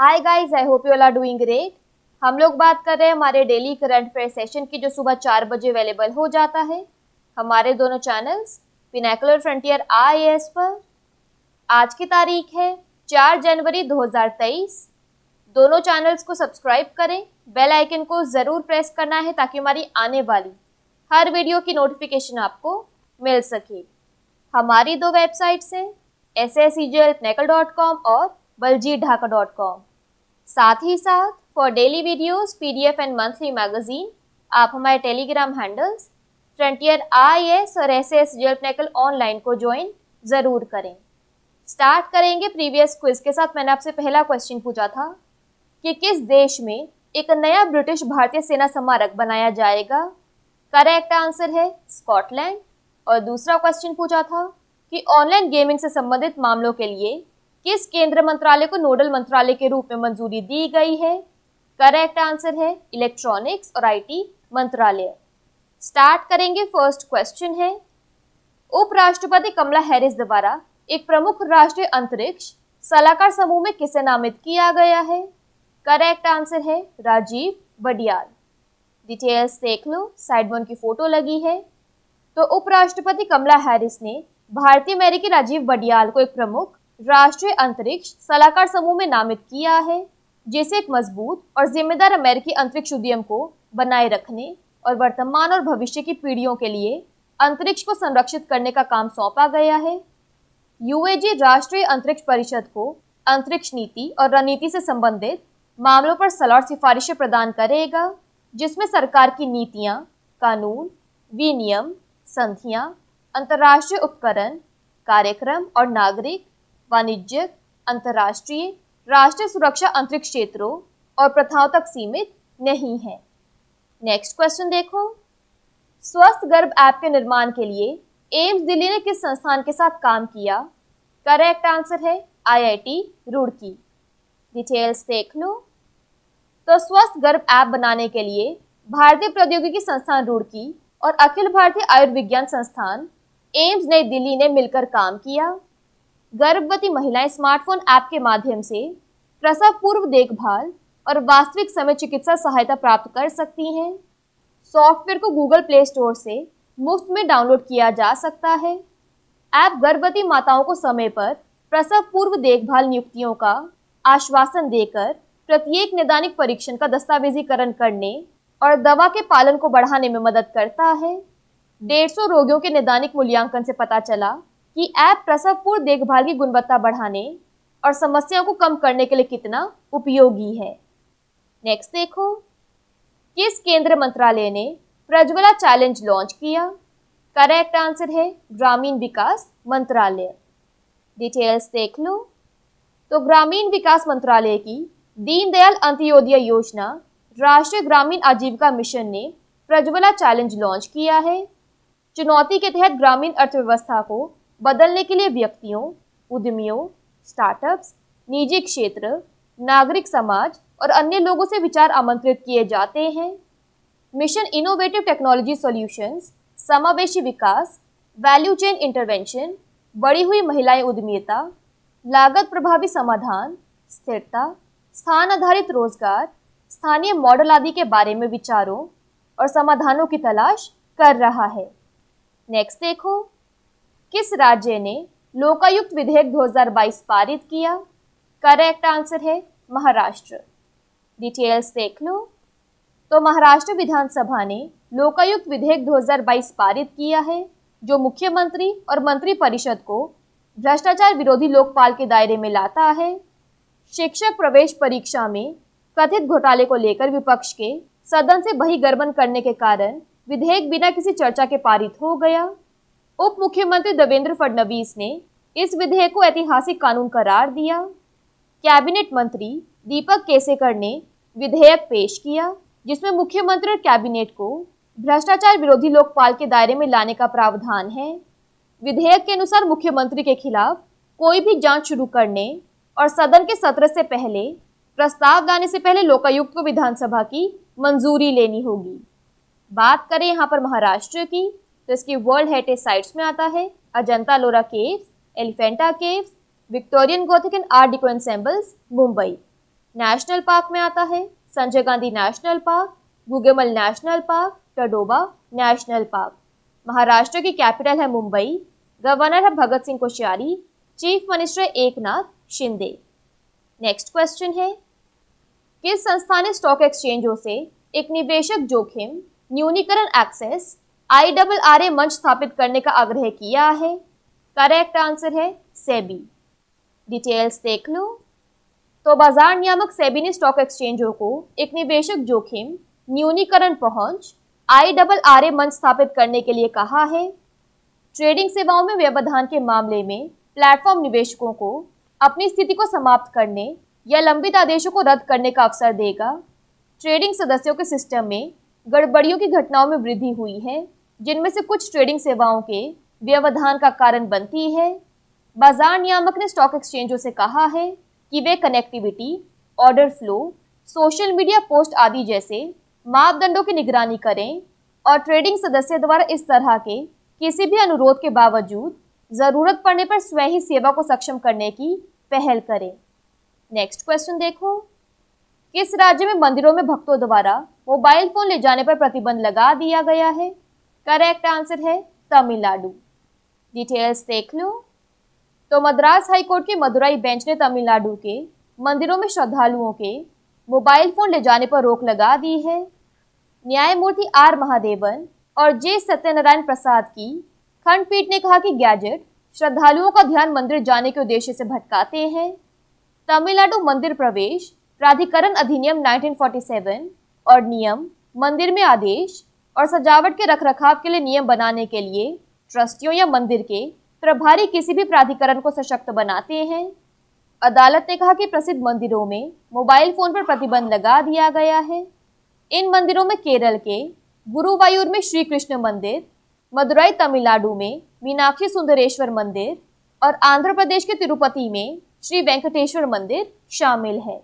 hi guys I hope you all are doing great हम लोग बात कर रहे हैं हमारे डेली करंट अफेयर सेशन की जो सुबह चार बजे अवेलेबल हो जाता है हमारे दोनों चैनल्स पिनाकुलर फ्रंटियर आई पर आज की तारीख है चार जनवरी 2023 दोनों चैनल्स को सब्सक्राइब करें बेल आइकन को ज़रूर प्रेस करना है ताकि हमारी आने वाली हर वीडियो की नोटिफिकेशन आपको मिल सके हमारी दो वेबसाइट्स हैं S S C G L और बलजीत ढाका डॉट कॉम साथ ही साथ for daily videos, PDF and monthly magazine आप हमारे टेलीग्राम हैंडल्स फ्रंटियर एस और एस एस जेल ऑनलाइन को ज्वाइन ज़रूर करें स्टार्ट करेंगे प्रीवियस क्विज के साथ मैंने आपसे पहला क्वेश्चन पूछा था कि किस देश में एक नया ब्रिटिश भारतीय सेना स्मारक बनाया जाएगा करेक्ट आंसर है स्कॉटलैंड और दूसरा क्वेश्चन पूछा था कि ऑनलाइन गेमिंग से संबंधित मामलों के लिए किस केंद्र मंत्रालय को नोडल मंत्रालय के रूप में मंजूरी दी गई है करेक्ट आंसर है इलेक्ट्रॉनिक्स और आईटी मंत्रालय स्टार्ट करेंगे फर्स्ट क्वेश्चन है उपराष्ट्रपति कमला हैरिस द्वारा एक प्रमुख राष्ट्रीय अंतरिक्ष सलाहकार समूह में किसे नामित किया गया है करेक्ट आंसर है राजीव बडियाल डिटेल्स देख लो साइड वन की फोटो लगी है तो उपराष्ट्रपति कमला हैरिस ने भारतीय अमेरिकी राजीव बडियाल को एक प्रमुख राष्ट्रीय अंतरिक्ष सलाहकार समूह में नामित किया है जैसे एक मजबूत और जिम्मेदार अमेरिकी अंतरिक्ष उद्यम को बनाए रखने और वर्तमान और भविष्य की पीढ़ियों के लिए अंतरिक्ष को संरक्षित करने का काम सौंपा गया है यूएजी राष्ट्रीय अंतरिक्ष परिषद को अंतरिक्ष नीति और रणनीति से संबंधित मामलों पर सलाह और सिफारिशें प्रदान करेगा जिसमें सरकार की नीतियाँ कानून विनियम संधियाँ अंतर्राष्ट्रीय उपकरण कार्यक्रम और नागरिक वाणिज्यिक अंतर्राष्ट्रीय राष्ट्रीय सुरक्षा अंतरिक्ष क्षेत्रों और प्रथाओं तक सीमित नहीं है नेक्स्ट क्वेश्चन देखो स्वस्थ गर्भ ऐप के निर्माण के लिए एम्स दिल्ली ने किस संस्थान के साथ काम किया करेक्ट आंसर है आईआईटी रुड़की डिटेल्स देख लो तो स्वस्थ गर्भ ऐप बनाने के लिए भारतीय प्रौद्योगिकी संस्थान रुड़की और अखिल भारतीय आयुर्विज्ञान संस्थान एम्स नई दिल्ली ने मिलकर काम किया गर्भवती महिलाएं स्मार्टफोन ऐप के माध्यम से प्रसव पूर्व देखभाल और वास्तविक समय चिकित्सा सहायता प्राप्त कर सकती हैं सॉफ्टवेयर को गूगल प्ले स्टोर से मुफ्त में डाउनलोड किया जा सकता है ऐप गर्भवती माताओं को समय पर प्रसव पूर्व देखभाल नियुक्तियों का आश्वासन देकर प्रत्येक नैदानिक परीक्षण का दस्तावेजीकरण करने और दवा के पालन को बढ़ाने में मदद करता है डेढ़ सौ रोगियों के नैदानिक मूल्यांकन से पता चला कि ऐप प्रसवपूर्ण देखभाल की गुणवत्ता बढ़ाने और समस्याओं को कम करने के लिए कितना उपयोगी है नेक्स्ट देखो किस केंद्र मंत्रालय ने प्रज्वला चैलेंज लॉन्च किया करेक्ट आंसर है ग्रामीण विकास मंत्रालय डिटेल्स देख लो तो ग्रामीण विकास मंत्रालय की दीनदयाल अंत्योदय योजना राष्ट्रीय ग्रामीण आजीविका मिशन ने प्रज्वला चैलेंज लॉन्च किया है चुनौती के तहत ग्रामीण अर्थव्यवस्था को बदलने के लिए व्यक्तियों उद्यमियों स्टार्टअप्स निजी क्षेत्र नागरिक समाज और अन्य लोगों से विचार आमंत्रित किए जाते हैं मिशन इनोवेटिव टेक्नोलॉजी सॉल्यूशंस, समावेशी विकास वैल्यू चेन इंटरवेंशन बढ़ी हुई महिलाएं उद्यमिता लागत प्रभावी समाधान स्थिरता स्थान आधारित रोजगार स्थानीय मॉडल आदि के बारे में विचारों और समाधानों की तलाश कर रहा है नेक्स्ट देखो किस राज्य ने लोकायुक्त विधेयक 2022 पारित किया करेक्ट आंसर है महाराष्ट्र डिटेल्स देख लो तो महाराष्ट्र विधानसभा ने लोकायुक्त विधेयक 2022 पारित किया है जो मुख्यमंत्री और मंत्रिपरिषद को भ्रष्टाचार विरोधी लोकपाल के दायरे में लाता है शिक्षक प्रवेश परीक्षा में कथित घोटाले को लेकर विपक्ष के सदन से बहिर्गमन करने के कारण विधेयक बिना किसी चर्चा के पारित हो गया उप मुख्यमंत्री देवेंद्र फडणवीस ने इस विधेयक को ऐतिहासिक कानून करार दिया कैबिनेट मंत्री दीपक केसेकर ने विधेयक पेश किया जिसमें मुख्यमंत्री और कैबिनेट को भ्रष्टाचार विरोधी लोकपाल के दायरे में लाने का प्रावधान है विधेयक के अनुसार मुख्यमंत्री के खिलाफ कोई भी जांच शुरू करने और सदन के सत्र से पहले प्रस्ताव लाने से पहले लोकायुक्त को विधानसभा की मंजूरी लेनी होगी बात करें यहाँ पर महाराष्ट्र की तो इसके वर्ल्ड हेरिटेज साइट्स में आता है Ajanta Ellora caves Elephanta caves Victorian Gothic and art deco ensembles Mumbai national park में आता है Sanjay Gandhi national park Gugamal national park Tadoba national park Maharashtra की कैपिटल है मुंबई गवर्नर है Bhagat Singh Koshyari chief minister Eknath Shinde next question है किस संस्था ने स्टॉक एक्सचेंजों से एक निवेशक जोखिम न्यूनीकरण access I double R A मंच स्थापित करने का आग्रह किया है करेक्ट आंसर है सेबी डिटेल्स देख लो तो बाजार नियामक सेबी ने स्टॉक एक्सचेंजों को एक निवेशक जोखिम न्यूनीकरण पहुंच आई डबल आर ए मंच स्थापित करने के लिए कहा है ट्रेडिंग सेवाओं में व्यवधान के मामले में प्लेटफॉर्म निवेशकों को अपनी स्थिति को समाप्त करने या लंबित आदेशों को रद्द करने का अवसर देगा ट्रेडिंग सदस्यों के सिस्टम में गड़बड़ियों की घटनाओं में वृद्धि हुई है जिनमें से कुछ ट्रेडिंग सेवाओं के व्यवधान का कारण बनती है बाजार नियामक ने स्टॉक एक्सचेंजों से कहा है कि वे connectivity order flow social media post आदि जैसे मापदंडों की निगरानी करें और ट्रेडिंग सदस्य द्वारा इस तरह के किसी भी अनुरोध के बावजूद ज़रूरत पड़ने पर स्वयं ही सेवा को सक्षम करने की पहल करें नेक्स्ट क्वेश्चन देखो किस राज्य में मंदिरों में भक्तों द्वारा मोबाइल फोन ले जाने पर प्रतिबंध लगा दिया गया है करेक्ट आंसर है तमिलनाडु डिटेल्स देख लो तो मद्रास हाईकोर्ट के मदुराई बेंच ने तमिलनाडु के मंदिरों में श्रद्धालुओं के मोबाइल फोन ले जाने पर रोक लगा दी है न्यायमूर्ति आर महादेवन और जे सत्यनारायण प्रसाद की खंडपीठ ने कहा कि गैजेट श्रद्धालुओं का ध्यान मंदिर जाने के उद्देश्य से भटकाते हैं तमिलनाडु मंदिर प्रवेश प्राधिकरण अधिनियम 1947 और नियम मंदिर में आदेश और सजावट के रखरखाव के लिए नियम बनाने के लिए ट्रस्टियों या मंदिर के प्रभारी किसी भी प्राधिकरण को सशक्त बनाते हैं अदालत ने कहा कि प्रसिद्ध मंदिरों में मोबाइल फोन पर प्रतिबंध लगा दिया गया है इन मंदिरों में केरल के गुरुवायूर में श्री कृष्ण मंदिर मदुरई तमिलनाडु में मीनाक्षी सुंदरेश्वर मंदिर और आंध्र प्रदेश के तिरुपति में श्री वेंकटेश्वर मंदिर शामिल है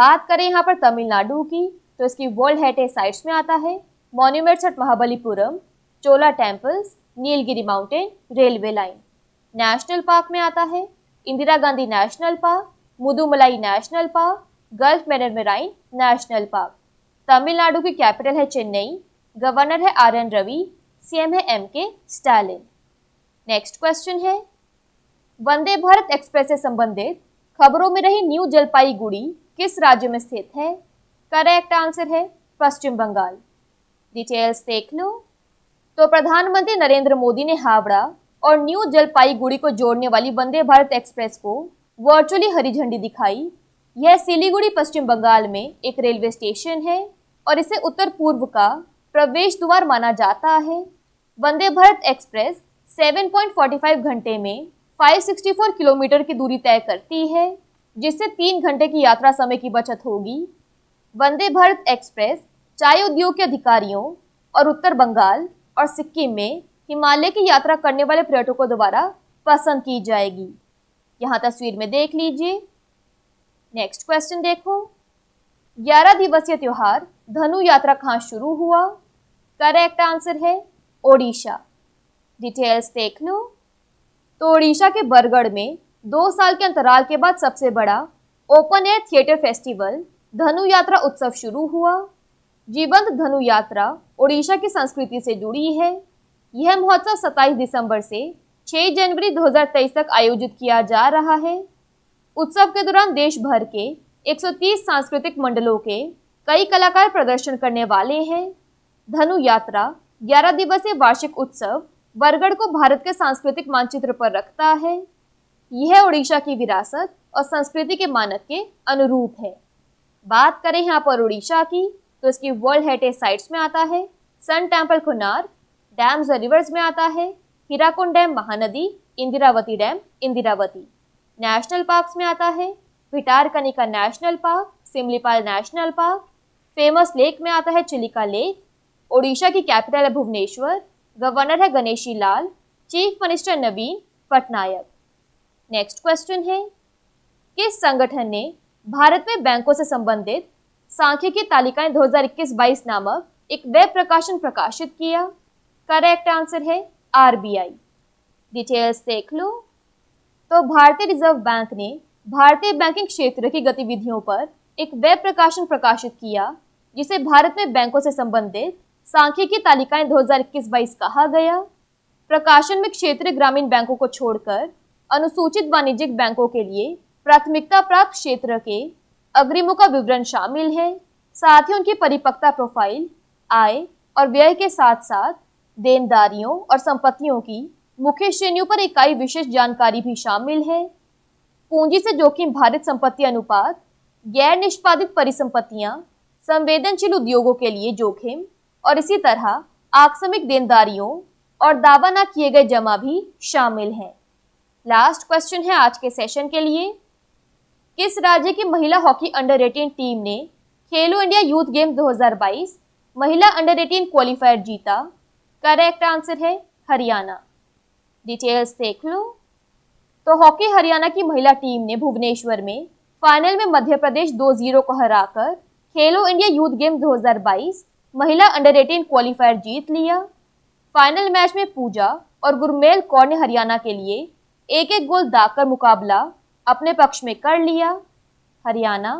बात करें यहाँ पर तमिलनाडु की तो इसकी वर्ल्ड हेरिटेज साइट्स में आता है monuments at Mahabalipuram, Chola temples, Nilgiri mountain railway line national park में आता है Indira Gandhi national park Mudumalai national park gulf मेरमेराइन नेशनल पार्क तमिलनाडु की कैपिटल है चेन्नई गवर्नर है आर एन रवि सीएम है M K Stalin next question है वंदे भारत एक्सप्रेस से संबंधित खबरों में रही न्यू जलपाईगुड़ी किस राज्य में स्थित है करेक्ट आंसर है पश्चिम बंगाल डिटेल्स देख लो तो प्रधानमंत्री नरेंद्र मोदी ने हावड़ा और न्यू जलपाईगुड़ी को जोड़ने वाली वंदे भारत एक्सप्रेस को वर्चुअली हरी झंडी दिखाई यह सिलीगुड़ी पश्चिम बंगाल में एक रेलवे स्टेशन है और इसे उत्तर पूर्व का प्रवेश द्वार माना जाता है वंदे भारत एक्सप्रेस 7.45 घंटे में 564 किलोमीटर की दूरी तय करती है जिससे तीन घंटे की यात्रा समय की बचत होगी वंदे भारत एक्सप्रेस चाय उद्योग के अधिकारियों और उत्तर बंगाल और सिक्किम में हिमालय की यात्रा करने वाले पर्यटकों द्वारा पसंद की जाएगी यहाँ तस्वीर में देख लीजिए नेक्स्ट क्वेश्चन देखो ग्यारह दिवसीय त्यौहार धनु यात्रा कहाँ शुरू हुआ करेक्ट आंसर है ओडिशा डिटेल्स देख लो तो ओडिशा के बरगढ़ में दो साल के अंतराल के बाद सबसे बड़ा ओपन एयर थिएटर फेस्टिवल धनु यात्रा उत्सव शुरू हुआ जीवंत धनु यात्रा ओडिशा की संस्कृति से जुड़ी है यह महोत्सव 27 दिसंबर से 6 जनवरी 2023 तक आयोजित किया जा रहा है उत्सव के दौरान देश भर के 130 सांस्कृतिक मंडलों के कई कलाकार प्रदर्शन करने वाले हैं धनु यात्रा 11 दिवसीय वार्षिक उत्सव बरगढ़ को भारत के सांस्कृतिक मानचित्र पर रखता है यह उड़ीसा की विरासत और संस्कृति के मानक के अनुरूप है बात करें यहाँ पर उड़ीसा की तो इसकी वर्ल्ड हेरिटेज साइट्स में आता है सन टेम्पल खुनार डैम्स और रिवर्स में आता है Hirakud dam Mahanadi Indravati dam Indravati national parks में आता है Kanika national park Simlipal national park famous lake में आता है चिलिका लेक ओडिशा की कैपिटल है भुवनेश्वर गवर्नर है Ganeshi Lal chief minister Naveen Patnaik next question है किस संगठन ने भारत में बैंकों से संबंधित सांख्यिकी तालिकाएं 2021-22 नामक एक वेब प्रकाशन प्रकाशित किया करेक्ट आंसर है आरबीआई डिटेल्स देख लो तो भारतीय रिजर्व बैंक ने भारतीय बैंकिंग क्षेत्र की गतिविधियों पर एक वेब प्रकाशन प्रकाशित किया जिसे भारत में बैंकों से संबंधित सांख्यिकी तालिकाएं 2021-22 कहा गया प्रकाशन में क्षेत्रीय ग्रामीण बैंकों को छोड़कर अनुसूचित वाणिज्यिक बैंकों के लिए प्राथमिकता प्राप्त क्षेत्र के अग्रिमों का विवरण शामिल है साथ ही उनकी परिपक्वता प्रोफाइल आय और व्यय के साथ साथ देनदारियों और संपत्तियों की मुख्य श्रेणियों पर इकाई विशेष जानकारी भी शामिल है पूंजी से जोखिम भारत संपत्ति अनुपात गैर निष्पादित परिसंपत्तियां संवेदनशील उद्योगों के लिए जोखिम और इसी तरह आकस्मिक देनदारियों और दावा न किए गए जमा भी शामिल हैं लास्ट क्वेश्चन है आज के सेशन के लिए किस राज्य की महिला हॉकी अंडर 18 टीम ने खेलो इंडिया यूथ गेम 2022 महिला अंडर 18 क्वालिफायर जीता करेक्ट आंसर है हरियाणा डिटेल्स देख लो तो हॉकी हरियाणा की महिला टीम ने भुवनेश्वर में फाइनल में मध्य प्रदेश दो जीरो को हराकर खेलो इंडिया यूथ गेम 2022 महिला अंडर 18 क्वालिफायर जीत लिया फाइनल मैच में पूजा और गुरमेल कौर ने हरियाणा के लिए एक एक गोल दागकर मुकाबला अपने पक्ष में कर लिया हरियाणा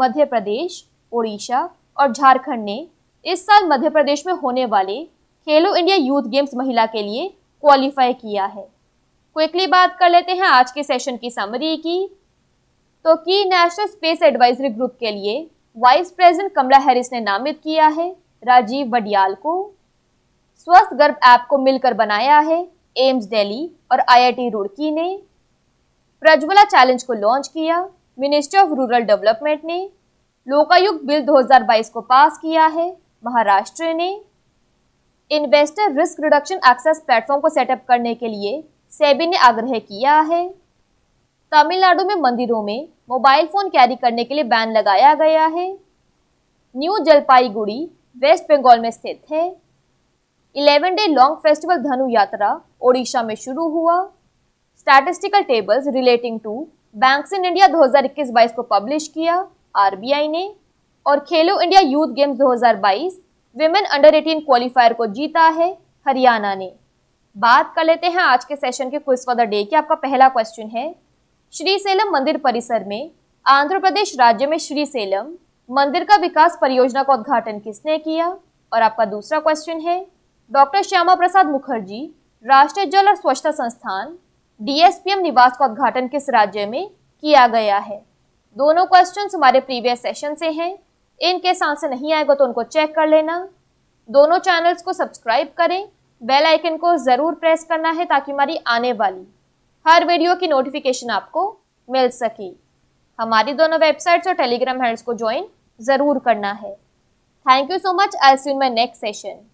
मध्य प्रदेश उड़ीसा और झारखंड ने इस साल मध्य प्रदेश में होने वाले खेलो इंडिया यूथ गेम्स महिला के लिए क्वालिफाई किया है क्विकली बात कर लेते हैं आज के सेशन की समरी की तो की नेशनल स्पेस एडवाइजरी ग्रुप के लिए वाइस प्रेसिडेंट कमला हैरिस ने नामित किया है राजीव बडियाल को स्वस्थ गर्भ ऐप को मिलकर बनाया है एम्स दिल्ली और आईआईटी रुड़की ने प्रज्वला चैलेंज को लॉन्च किया मिनिस्ट्री ऑफ रूरल डेवलपमेंट ने लोकायुक्त बिल 2022 को पास किया है महाराष्ट्र ने investor risk reduction access platform को सेटअप करने के लिए सेबी ने आग्रह किया है तमिलनाडु में मंदिरों में मोबाइल फोन कैरी करने के लिए बैन लगाया गया है न्यू जलपाईगुड़ी वेस्ट बंगाल में स्थित है इलेवन डे लॉन्ग फेस्टिवल धनु यात्रा ओडिशा में शुरू हुआ statistical tables relating to banks in India 2021-22 को पब्लिश किया आरबीआई ने और Khelo India youth games 2022 women under 18 qualifier को जीता है हरियाणा ने बात कर लेते हैं आज के सेशन के क्विज फॉर द डे की आपका पहला क्वेश्चन है श्री सेलम मंदिर परिसर में आंध्र प्रदेश राज्य में श्री सेलम मंदिर का विकास परियोजना का उद्घाटन किसने किया और आपका दूसरा क्वेश्चन है डॉक्टर श्यामा प्रसाद मुखर्जी राष्ट्रीय जल और स्वच्छता संस्थान डीएसपीएम निवास का उद्घाटन किस राज्य में किया गया है दोनों क्वेश्चन हमारे प्रीवियस सेशन से हैं इनकेस आंसर नहीं आएगा तो उनको चेक कर लेना दोनों चैनल्स को सब्सक्राइब करें बेल आइकन को ज़रूर प्रेस करना है ताकि हमारी आने वाली हर वीडियो की नोटिफिकेशन आपको मिल सके हमारी दोनों वेबसाइट्स और टेलीग्राम हैंड्स को ज्वाइन ज़रूर करना है thank you so much I see in my next session